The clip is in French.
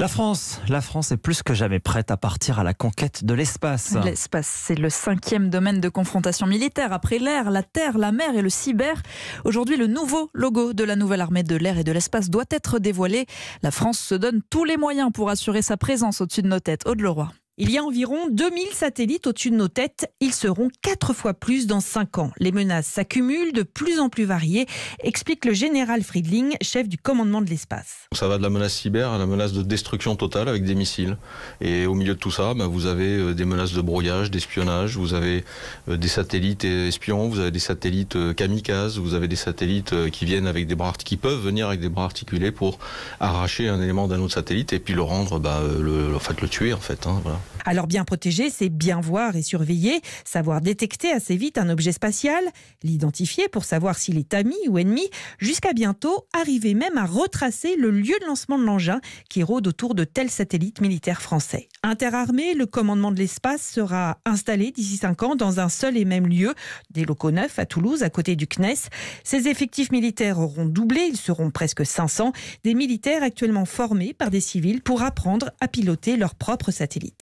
La France, la France est plus que jamais prête à partir à la conquête de l'espace. L'espace, c'est le cinquième domaine de confrontation militaire après l'air, la terre, la mer et le cyber. Aujourd'hui, le nouveau logo de la nouvelle armée de l'air et de l'espace doit être dévoilé. La France se donne tous les moyens pour assurer sa présence au-dessus de nos têtes. Il y a environ 2000 satellites au-dessus de nos têtes. Ils seront quatre fois plus dans cinq ans. Les menaces s'accumulent de plus en plus variées, explique le général Friedling, chef du commandement de l'espace. Ça va de la menace cyber à la menace de destruction totale avec des missiles. Et au milieu de tout ça, bah, vous avez euh, des menaces de brouillage, d'espionnage, vous avez euh, des satellites euh, espions, vous avez des satellites kamikazes, vous avez des satellites qui viennent avec des bras qui peuvent venir avec des bras articulés pour arracher un élément d'un autre satellite et puis le rendre, bah, en fait, le tuer en fait. Hein, alors bien protéger, c'est bien voir et surveiller, savoir détecter assez vite un objet spatial, l'identifier pour savoir s'il est ami ou ennemi, jusqu'à bientôt arriver même à retracer le lieu de lancement de l'engin qui rôde autour de tels satellites militaires français. Interarmé, le commandement de l'espace sera installé d'ici 5 ans dans un seul et même lieu, des locaux neufs à Toulouse, à côté du CNES. Ses effectifs militaires auront doublé, ils seront presque 500, des militaires actuellement formés par des civils pour apprendre à piloter leurs propres satellites.